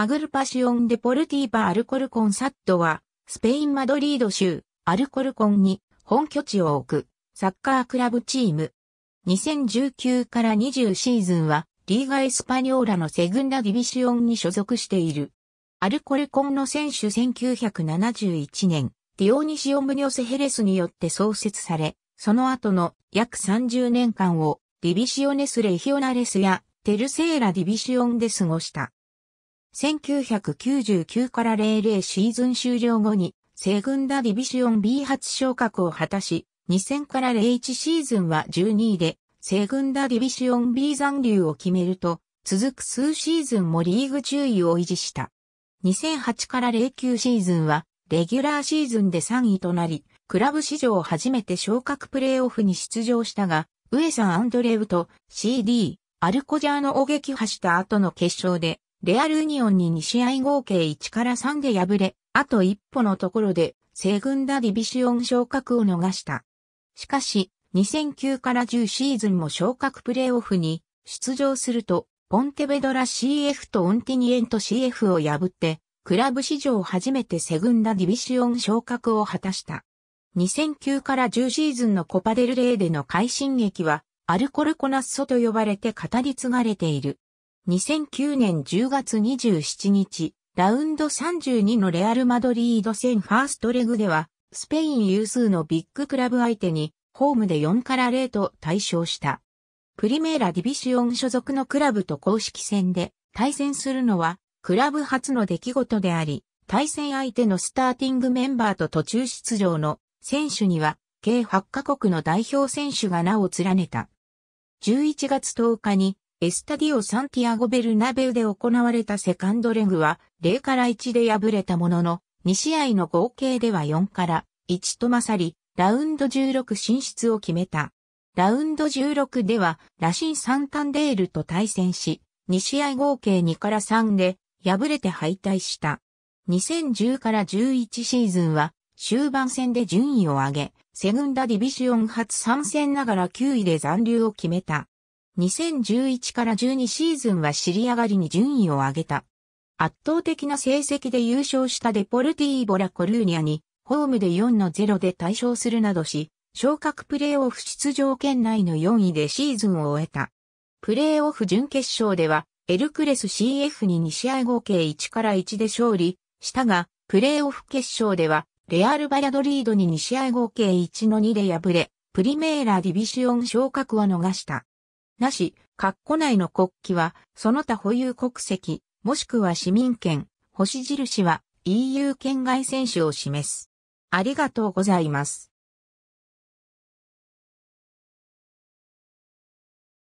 アグルパシオン・デポルティーバ・アルコルコン・サットは、スペイン・マドリード州、アルコルコンに本拠地を置く、サッカークラブチーム。2019から20シーズンは、リーガ・エスパニョーラのセグンダ・ディビシオンに所属している。アルコルコンの選手1971年、ディオニシオ・ムニョセ・ヘレスによって創設され、その後の約30年間を、ディビシオネス・レヒオナレスや、テルセーラ・ディビシオンで過ごした。1999から00シーズン終了後に、西軍ダディビシオン B 初昇格を果たし、2000から01シーズンは12位で、西軍ダディビシオン B 残留を決めると、続く数シーズンもリーグ注意位を維持した。2008から09シーズンは、レギュラーシーズンで3位となり、クラブ史上初めて昇格プレイオフに出場したが、ウエサン・アンドレウと CD、アルコジャーのを撃破した後の決勝で、レアルユニオンに2試合合計1から3で敗れ、あと一歩のところで、セグンダディビシオン昇格を逃した。しかし、2009から10シーズンも昇格プレーオフに出場すると、ポンテベドラ CF とオンティニエント CF を破って、クラブ史上初めてセグンダディビシオン昇格を果たした。2009から10シーズンのコパデルレーでの快進撃は、アルコルコナッソと呼ばれて語り継がれている。2009年10月27日、ラウンド32のレアル・マドリード戦ファーストレグでは、スペイン有数のビッグクラブ相手に、ホームで4から0と対象した。プリメーラ・ディビシオン所属のクラブと公式戦で対戦するのは、クラブ初の出来事であり、対戦相手のスターティングメンバーと途中出場の選手には、計8カ国の代表選手が名を連ねた。11月10日にエスタディオ・サンティアゴ・ベルナベウで行われたセカンドレグは0から1で敗れたものの、2試合の合計では4から1と勝り、ラウンド16進出を決めた。ラウンド16では、ラシン・サンタンデールと対戦し、2試合合計2から3で、敗れて敗退した。2010から11シーズンは、終盤戦で順位を上げ、セグンダディビシオン初参戦ながら9位で残留を決めた。2011から12シーズンは尻上がりに順位を上げた。圧倒的な成績で優勝したデポルティーボラコルーニャに、ホームで4の0で対勝するなどし、昇格プレーオフ出場圏内の4位でシーズンを終えた。プレーオフ準決勝では、エルクレス CF に2試合合計1から1で勝利したが、プレーオフ決勝では、レアル・バヤドリードに2試合合計1の2で敗れ、プリメーラ・ディビシオン昇格を逃した。なし、括弧内の国旗は、その他保有国籍、もしくは市民権、星印は EU 県外選手を示す。ありがとうございます。